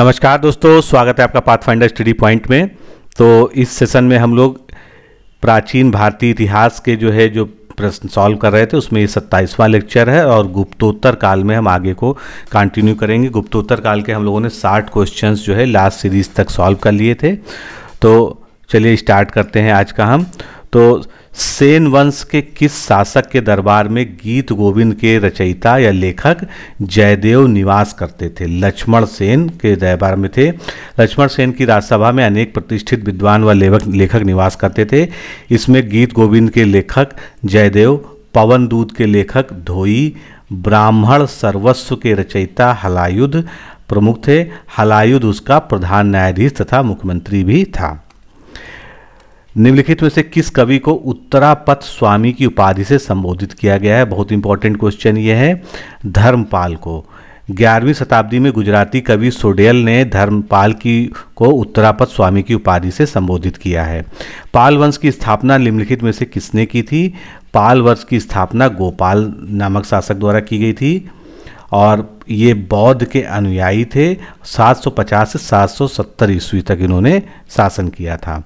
नमस्कार दोस्तों स्वागत है आपका पाथफाइंडर स्टडी पॉइंट में तो इस सेशन में हम लोग प्राचीन भारतीय इतिहास के जो है जो प्रश्न सॉल्व कर रहे थे उसमें ये सत्ताईसवां लेक्चर है और गुप्तोत्तर काल में हम आगे को कंटिन्यू करेंगे गुप्तोत्तर काल के हम लोगों ने साठ क्वेश्चंस जो है लास्ट सीरीज तक सॉल्व कर लिए थे तो चलिए स्टार्ट करते हैं आज का हम तो सेन वंश के किस शासक के दरबार में गीत गोविंद के रचयिता या लेखक जयदेव निवास करते थे लक्ष्मण सेन के दरबार में थे लक्ष्मण सेन की राजसभा में अनेक प्रतिष्ठित विद्वान व लेखक लेखक निवास करते थे इसमें गीत गोविंद के लेखक जयदेव पवन दूत के लेखक धोई ब्राह्मण सर्वस्व के रचयिता हलायुध प्रमुख थे हलायुध उसका प्रधान न्यायाधीश तथा मुख्यमंत्री भी था निम्नलिखित में से किस कवि को उत्तरापथ स्वामी की उपाधि से संबोधित किया गया है बहुत इंपॉर्टेंट क्वेश्चन ये है धर्मपाल को ग्यारहवीं शताब्दी में गुजराती कवि सोडेल ने धर्मपाल की को उत्तरापथ स्वामी की उपाधि से संबोधित किया है पाल वंश की स्थापना निम्नलिखित में से किसने की थी पाल वंश की स्थापना गोपाल नामक शासक द्वारा की गई थी और ये बौद्ध के अनुयायी थे 750 से 770 ईस्वी तक इन्होंने शासन किया था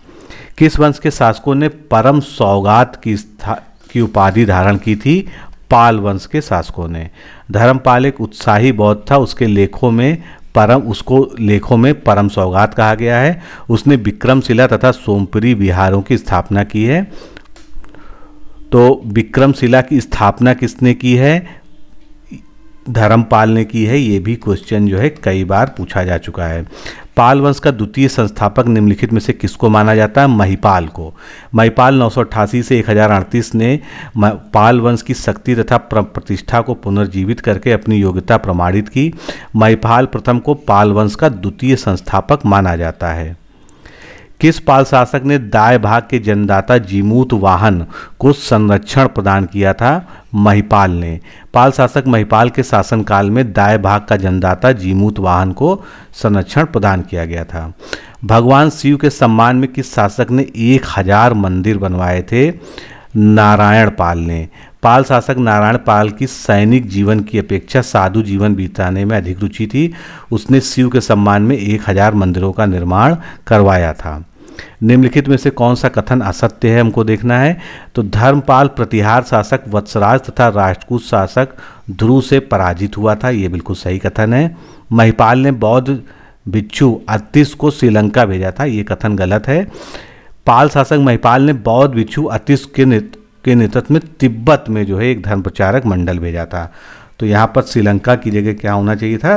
किस वंश के शासकों ने परम सौगात की की उपाधि धारण की थी पाल वंश के शासकों ने धर्मपाल एक उत्साही बौद्ध था उसके लेखों में परम उसको लेखों में परम सौगात कहा गया है उसने विक्रमशिला तथा सोमपुरी विहारों की स्थापना की है तो विक्रमशिला की स्थापना किसने की है धर्मपाल ने की है ये भी क्वेश्चन जो है कई बार पूछा जा चुका है पाल वंश का द्वितीय संस्थापक निम्नलिखित में से किसको माना जाता है महिपाल को महिपाल नौ से एक ने पाल वंश की शक्ति तथा प्रतिष्ठा को पुनर्जीवित करके अपनी योग्यता प्रमाणित की महिपाल प्रथम को पाल वंश का द्वितीय संस्थापक माना जाता है किस पाल शासक ने दाय भाग के जनदाता जीमूत वाहन को संरक्षण प्रदान किया था महिपाल ने पाल शासक महिपाल के शासनकाल में दाय भाग का जनदाता जीमूत वाहन को संरक्षण प्रदान किया गया था भगवान शिव के सम्मान में किस शासक ने एक हजार मंदिर बनवाए थे नारायण पाल ने पाल शासक नारायण पाल की सैनिक जीवन की अपेक्षा साधु जीवन बिताने में अधिक रुचि थी उसने शिव के सम्मान में एक हजार मंदिरों का निर्माण करवाया था निम्नलिखित में से कौन सा कथन असत्य है हमको देखना है तो धर्मपाल प्रतिहार शासक वत्सराज तथा राष्ट्रकूट शासक ध्रुव से पराजित हुआ था ये बिल्कुल सही कथन है महिपाल ने बौद्ध बिच्छू अतिश को श्रीलंका भेजा था ये कथन गलत है पाल शासक महिपाल ने बौद्ध बिच्छू अतिश के के नेतृत्व में तिब्बत में जो है एक धर्म प्रचारक मंडल भेजा था तो यहाँ पर श्रीलंका की जगह क्या होना चाहिए था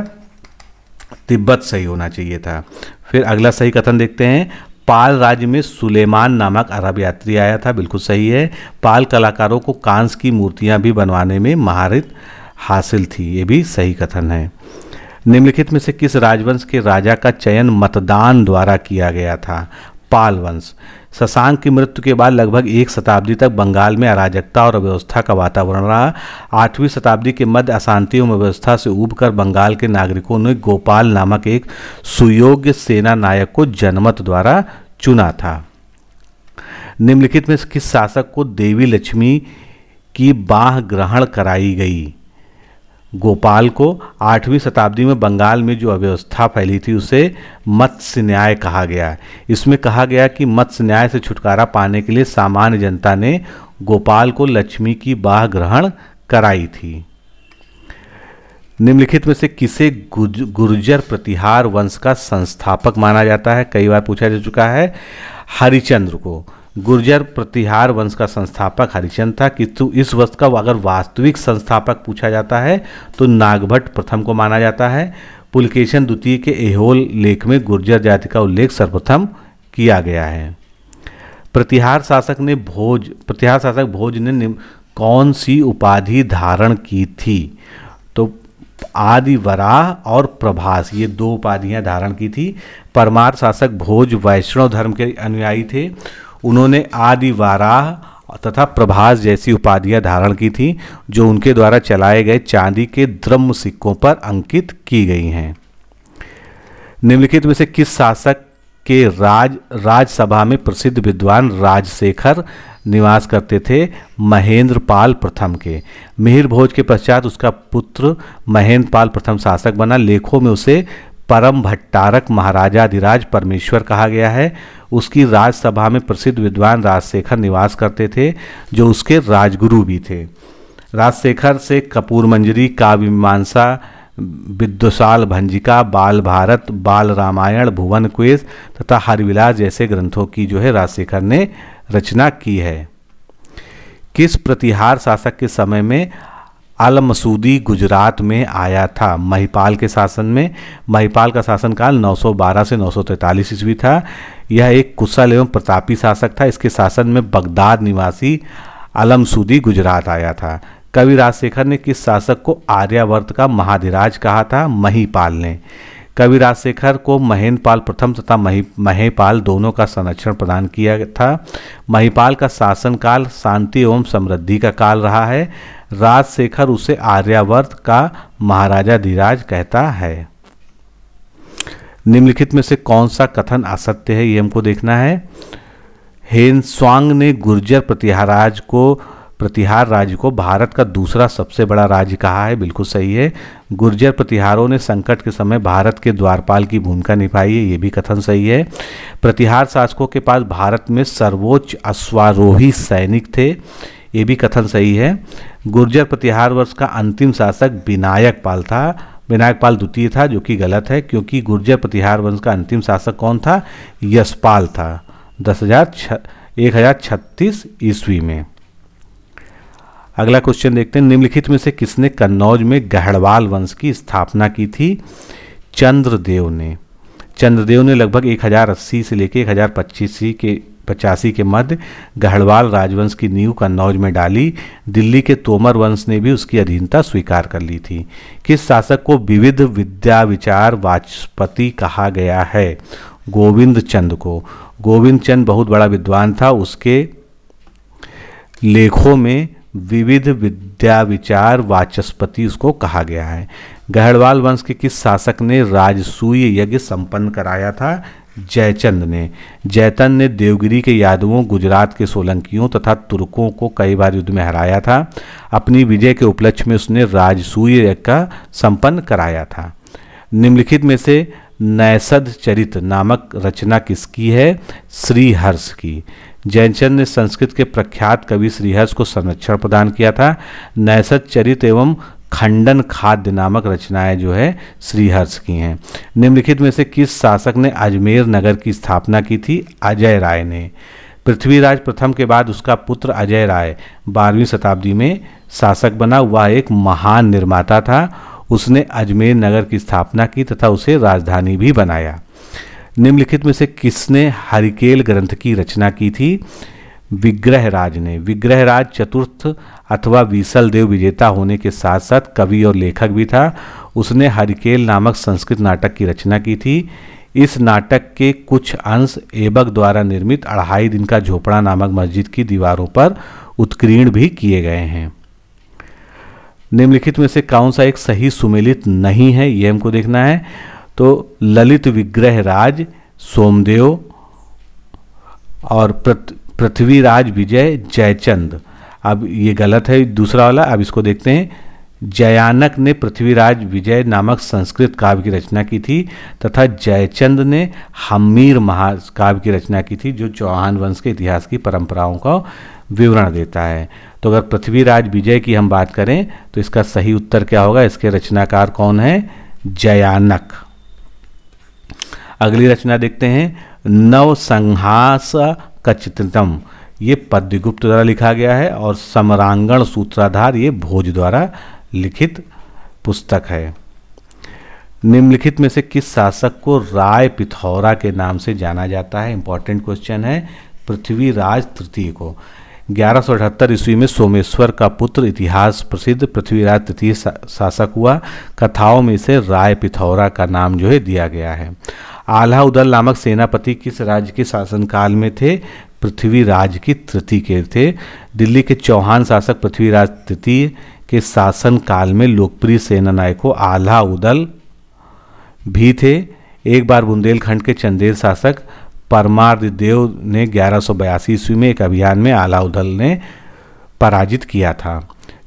तिब्बत सही होना चाहिए था फिर अगला सही कथन देखते हैं पाल राज्य में सुलेमान नामक अरब यात्री आया था बिल्कुल सही है पाल कलाकारों को कांस की मूर्तियां भी बनवाने में महारत हासिल थी ये भी सही कथन है निम्नलिखित में से किस राजवंश के राजा का चयन मतदान द्वारा किया गया था पाल वंश शशांक की मृत्यु के बाद लगभग एक शताब्दी तक बंगाल में अराजकता और अव्यवस्था का वातावरण रहा आठवीं शताब्दी के मध्य अशांति एवं व्यवस्था से उबकर बंगाल के नागरिकों ने गोपाल नामक एक सुयोग्य सेना नायक को जनमत द्वारा चुना था निम्नलिखित में किस शासक को देवी लक्ष्मी की बाह ग्रहण कराई गई गोपाल को आठवीं शताब्दी में बंगाल में जो अव्यवस्था फैली थी उसे मत्स्य न्याय कहा गया है इसमें कहा गया कि मत्स्य न्याय से छुटकारा पाने के लिए सामान्य जनता ने गोपाल को लक्ष्मी की बाह ग्रहण कराई थी निम्नलिखित में से किसे गुर्जर प्रतिहार वंश का संस्थापक माना जाता है कई बार पूछा जा चुका है हरिचंद्र को गुर्जर प्रतिहार वंश का संस्थापक हरिचंद था किंतु इस वंश का अगर वास्तविक संस्थापक पूछा जाता है तो नागभट्ट प्रथम को माना जाता है पुलकेशन द्वितीय के एहोल लेख में गुर्जर जाति का उल्लेख सर्वप्रथम किया गया है प्रतिहार शासक ने भोज प्रतिहार शासक भोज ने कौन सी उपाधि धारण की थी तो आदि वराह और प्रभास ये दो उपाधियां धारण की थी परमार शासक भोज वैष्णव धर्म के अनुयायी थे उन्होंने आदिवाराह तथा प्रभास जैसी उपाधियां धारण की थी जो उनके द्वारा चलाए गए चांदी के द्रम सिक्कों पर अंकित की गई हैं निम्नलिखित में से किस शासक के राज राज्यसभा में प्रसिद्ध विद्वान राजशेखर निवास करते थे महेंद्र पाल प्रथम के मिहिर भोज के पश्चात उसका पुत्र महेंद्र पाल प्रथम शासक बना लेखों में उसे परम भट्टारक महाराजाधिराज परमेश्वर कहा गया है उसकी राजसभा में प्रसिद्ध विद्वान राजशेखर निवास करते थे जो उसके राजगुरु भी थे राजशेखर से कपूर मंजरी काव्य मीमांसा विद्वसाल भंजिका बाल भारत बाल रामायण भुवन क्वेश तथा हरविलास जैसे ग्रंथों की जो है राजशेखर ने रचना की है किस प्रतिहार शासक के समय में अल मसूदी गुजरात में आया था महिपाल के शासन में महिपाल का शासनकाल 912 से 943 ईस्वी था यह एक कुशल एवं प्रतापी शासक था इसके शासन में बगदाद निवासी अलमसूदी गुजरात आया था कवि राजशेखर ने किस शासक को आर्यावर्त का महाधिराज कहा था महीपाल ने कवि राजशेखर को महेंद्रपाल प्रथम तथा मही महेपाल दोनों का संरक्षण प्रदान किया था महीपाल का शासनकाल शांति एवं समृद्धि का काल रहा है राजशेखर उसे आर्यावर्त का महाराजा धीराज कहता है निम्नलिखित में से कौन सा कथन असत्य है ये हमको देखना है हेन स्वांग ने गुर्जर प्रतिहाराज को प्रतिहार राज्य को भारत का दूसरा सबसे बड़ा राज्य कहा है बिल्कुल सही है गुर्जर प्रतिहारों ने संकट के समय भारत के द्वारपाल की भूमिका निभाई है ये भी कथन सही है प्रतिहार शासकों के पास भारत में सर्वोच्च अश्वारोही सैनिक थे ये भी कथन सही है गुर्जर प्रतिहार वर्ष का अंतिम शासक विनायक पाल था विनायक पाल द्वितीय था जो कि गलत है क्योंकि गुर्जर प्रतिहार वंश का अंतिम शासक कौन था यशपाल था दस हजार छ एक हजार छत्तीस ईस्वी में अगला क्वेश्चन देखते हैं निम्नलिखित में से किसने कन्नौज में गहड़वाल वंश की स्थापना की थी चंद्रदेव ने चंद्रदेव ने लगभग एक हज़ार अस्सी से लेकर एक हज़ार के पचासी के मध्य गढ़वाल राजवंश की नींव कन्नौज में डाली दिल्ली के तोमर वंश ने भी उसकी अधीनता स्वीकार कर ली थी किस शासक को विविध विद्या विचार वाचस्पति कहा गया है गोविंद चंद को गोविंद चंद बहुत बड़ा विद्वान था उसके लेखों में विविध विद्या विचार वाचस्पति उसको कहा गया है गहड़वाल वंश के किस शासक ने राजसूय यज्ञ संपन्न कराया था जयचंद ने जयचंद ने देवगिरी के यादवों गुजरात के सोलंकियों तथा तुर्कों को कई बार युद्ध में हराया था अपनी विजय के उपलक्ष्य में उसने राजसूय यज्ञ का संपन्न कराया था निम्नलिखित में से नैसद चरित नामक रचना किसकी है श्रीहर्ष की जयचंद ने संस्कृत के प्रख्यात कवि श्रीहर्ष को संरक्षण प्रदान किया था नैसद चरित एवं खंडन खाद्य नामक रचनाएं जो है श्रीहर्ष की हैं निम्नलिखित में से किस शासक ने अजमेर नगर की स्थापना की थी अजय राय ने पृथ्वीराज प्रथम के बाद उसका पुत्र अजय राय बारहवीं शताब्दी में शासक बना वह एक महान निर्माता था उसने अजमेर नगर की स्थापना की तथा उसे राजधानी भी बनाया निम्नलिखित में से किसने हरिकेल ग्रंथ की रचना की थी विग्रहराज ने विग्रहराज चतुर्थ अथवा विसल देव विजेता होने के साथ साथ कवि और लेखक भी था उसने हरिकेल नामक संस्कृत नाटक की रचना की थी इस नाटक के कुछ अंश एबक द्वारा निर्मित अढ़ाई दिन का झोपड़ा नामक मस्जिद की दीवारों पर उत्कीर्ण भी किए गए हैं निम्नलिखित में से कौन सा एक सही सुमेलित नहीं है ये हमको देखना है तो ललित विग्रह राज सोमदेव और पृथ्वीराज विजय जयचंद अब ये गलत है दूसरा वाला अब इसको देखते हैं जयानक ने पृथ्वीराज विजय नामक संस्कृत काव्य की रचना की थी तथा जयचंद ने हमीर महाकाव्य की रचना की थी जो चौहान वंश के इतिहास की परंपराओं का विवरण देता है तो अगर पृथ्वीराज विजय की हम बात करें तो इसका सही उत्तर क्या होगा इसके रचनाकार कौन है जयानक अगली रचना देखते हैं नव संहास कचितम ये पद्मगुप्त द्वारा लिखा गया है और समरांगण सूत्राधार ये भोज द्वारा लिखित पुस्तक है निम्नलिखित में से किस शासक को राय पिथौरा के नाम से जाना जाता है इंपॉर्टेंट क्वेश्चन है पृथ्वीराज तृतीय को ग्यारह सौ अठहत्तर ईस्वी में सोमेश्वर का पुत्र इतिहास प्रसिद्ध पृथ्वीराज तृतीय शासक हुआ कथाओं में इसे राय पिथौरा का नाम जो है दिया गया है आल्हा उदल नामक सेनापति किस राज्य के शासनकाल में थे पृथ्वीराज की तृतीय के थे दिल्ली के चौहान शासक पृथ्वीराज तृतीय के शासन काल में लोकप्रिय सेना नायकों आल्हा उदल भी थे एक बार बुंदेलखंड के चंदेल शासक परमारदेव ने ग्यारह सौ ईस्वी में एक अभियान में आला उदल ने पराजित किया था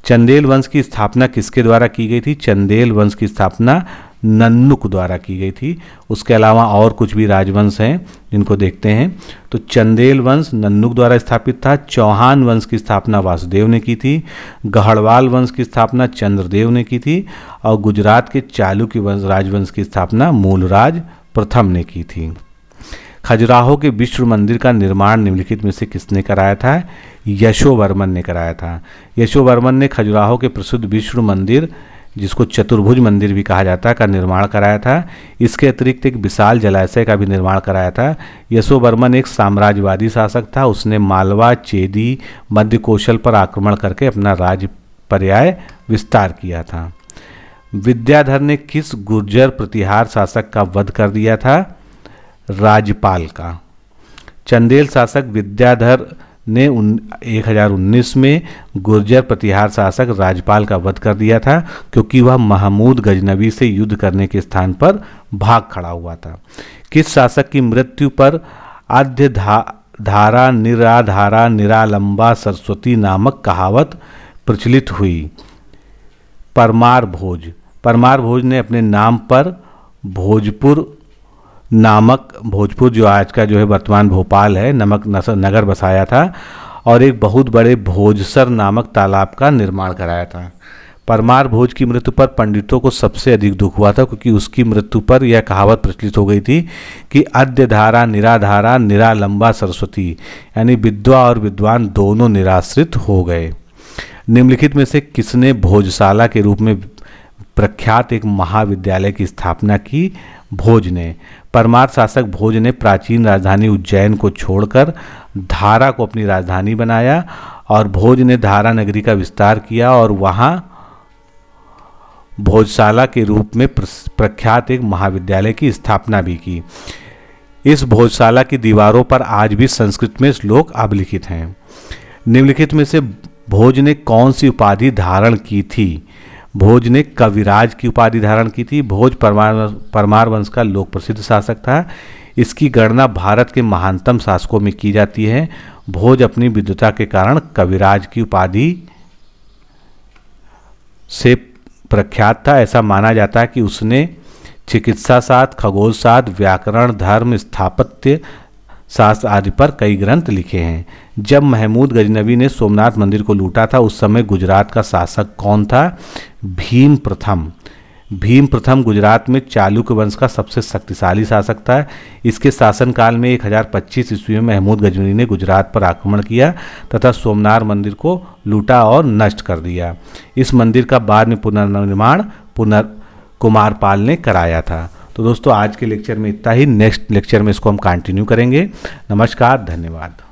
चंदेल वंश की स्थापना किसके द्वारा की गई थी चंदेल वंश की स्थापना नन्नुक द्वारा की गई थी उसके अलावा और कुछ भी राजवंश हैं जिनको देखते हैं तो चंदेल वंश नन्नुक द्वारा स्थापित था चौहान वंश की स्थापना वासुदेव ने की थी गहड़वाल वंश की स्थापना चंद्रदेव ने की थी और गुजरात के चालुक्य वंश राजवंश की स्थापना मूलराज प्रथम ने की थी खजुराहो के विश्व मंदिर का निर्माण निम्नलिखित में से किसने कराया था यशोवर्मन ने कराया था यशोवर्मन ने खजुराहो के प्रसिद्ध विश्व मंदिर जिसको चतुर्भुज मंदिर भी कहा जाता है का निर्माण कराया था इसके अतिरिक्त एक विशाल जलाशय का भी निर्माण कराया था यशोवर्मन एक साम्राज्यवादी शासक था उसने मालवा चेदी मध्य कौशल पर आक्रमण करके अपना राज पर्याय विस्तार किया था विद्याधर ने किस गुर्जर प्रतिहार शासक का वध कर दिया था राजपाल का चंदेल शासक विद्याधर ने उन 1019 में गुर्जर प्रतिहार शासक राजपाल का वध कर दिया था क्योंकि वह महमूद गजनबी से युद्ध करने के स्थान पर भाग खड़ा हुआ था किस शासक की मृत्यु पर आद्य धारा निराधारा निरालंबा सरस्वती नामक कहावत प्रचलित हुई परमार भोज परमार भोज ने अपने नाम पर भोजपुर नामक भोजपुर जो आज का जो है वर्तमान भोपाल है नमक नगर बसाया था और एक बहुत बड़े भोजसर नामक तालाब का निर्माण कराया था परमार भोज की मृत्यु पर पंडितों को सबसे अधिक दुख हुआ था क्योंकि उसकी मृत्यु पर यह कहावत प्रचलित हो गई थी कि अद्य धारा निराधारा निरालंबा सरस्वती यानी विद्वा और विद्वान दोनों निराश्रित हो गए निम्नलिखित में से किसने भोजशाला के रूप में प्रख्यात एक महाविद्यालय की स्थापना की भोज ने परमार शासक भोज ने प्राचीन राजधानी उज्जैन को छोड़कर धारा को अपनी राजधानी बनाया और भोज ने धारा नगरी का विस्तार किया और वहाँ भोजशाला के रूप में प्रख्यात एक महाविद्यालय की स्थापना भी की इस भोजशाला की दीवारों पर आज भी संस्कृत में श्लोक अभिलिखित हैं निम्नलिखित में से भोज ने कौन सी उपाधि धारण की थी भोज ने कविराज की उपाधि धारण की थी भोज परमार परमार वंश का लोक प्रसिद्ध शासक था इसकी गणना भारत के महानतम शासकों में की जाती है भोज अपनी विद्वता के कारण कविराज की उपाधि से प्रख्यात था ऐसा माना जाता है कि उसने चिकित्सा साथ खगोल साथ व्याकरण धर्म स्थापत्य शास्त्र आदि पर कई ग्रंथ लिखे हैं जब महमूद गजनबी ने सोमनाथ मंदिर को लूटा था उस समय गुजरात का शासक कौन था भीम प्रथम भीम प्रथम गुजरात में चालुक्य वंश का सबसे शक्तिशाली शासक था इसके शासनकाल में 1025 ईस्वी में महमूद गजनवी ने गुजरात पर आक्रमण किया तथा सोमनाथ मंदिर को लूटा और नष्ट कर दिया इस मंदिर का बाद में पुनर्निर्माण पुनर् कुमार पाल ने कराया था तो दोस्तों आज के लेक्चर में इतना ही नेक्स्ट लेक्चर में इसको हम कंटिन्यू करेंगे नमस्कार धन्यवाद